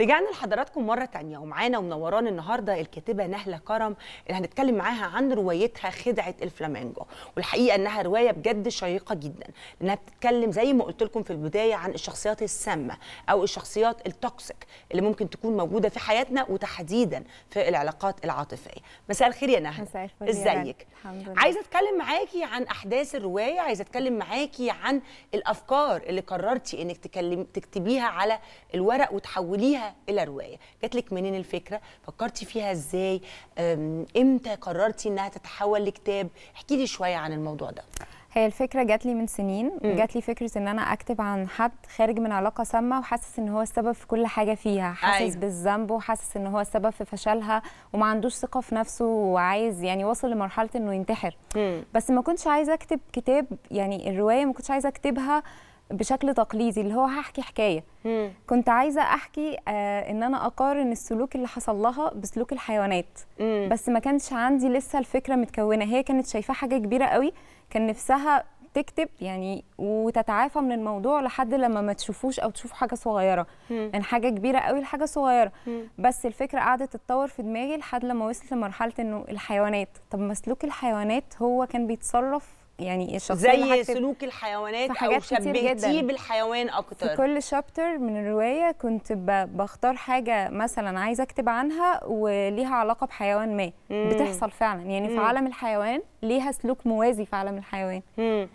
رجعنا لحضراتكم مرة تانية ومعانا ومنوران النهاردة الكاتبة نهلة كرم اللي هنتكلم معاها عن روايتها خدعة الفلامينجو والحقيقة انها رواية بجد شيقة جدا لانها بتتكلم زي ما قلت لكم في البداية عن الشخصيات السامة او الشخصيات التوكسيك اللي ممكن تكون موجودة في حياتنا وتحديدا في العلاقات العاطفية مساء الخير يا نهلة مساء الخير ازيك الحمد لله عايزة اتكلم معاكي عن احداث الرواية عايزة اتكلم معاكي عن الافكار اللي قررتي انك تكلم تكتبيها على الورق وتحوليها الى روايه جات لك منين الفكره فكرتي فيها ازاي امتى قررتي انها تتحول لكتاب احكي لي شويه عن الموضوع ده هي الفكره جات لي من سنين جات لي فكره ان انا اكتب عن حد خارج من علاقه سامه وحاسس ان هو السبب في كل حاجه فيها حاسس أيوه. بالذنب وحاسس ان هو السبب في فشلها وما عندوش ثقه في نفسه وعايز يعني وصل لمرحله انه ينتحر مم. بس ما كنتش عايزه اكتب كتاب يعني الروايه ما كنتش عايزه اكتبها بشكل تقليدي اللي هو هحكي حكايه مم. كنت عايزه احكي آه ان انا اقارن السلوك اللي حصل لها بسلوك الحيوانات مم. بس ما كانش عندي لسه الفكره متكونه هي كانت شايفاه حاجه كبيره قوي كان نفسها تكتب يعني وتتعافى من الموضوع لحد لما ما تشوفوش او تشوف حاجه صغيره من يعني حاجه كبيره قوي لحاجه صغيره مم. بس الفكره قعدت تتطور في دماغي لحد لما وصلت لمرحله انه الحيوانات طب ما سلوك الحيوانات هو كان بيتصرف يعني الشخصيه زي سلوك الحيوانات او شبهتيه بالحيوان اكتر في كل شابتر من الروايه كنت بختار حاجه مثلا عايزه اكتب عنها وليها علاقه بحيوان ما مم. بتحصل فعلا يعني مم. في عالم الحيوان ليها سلوك موازي في عالم الحيوان مم.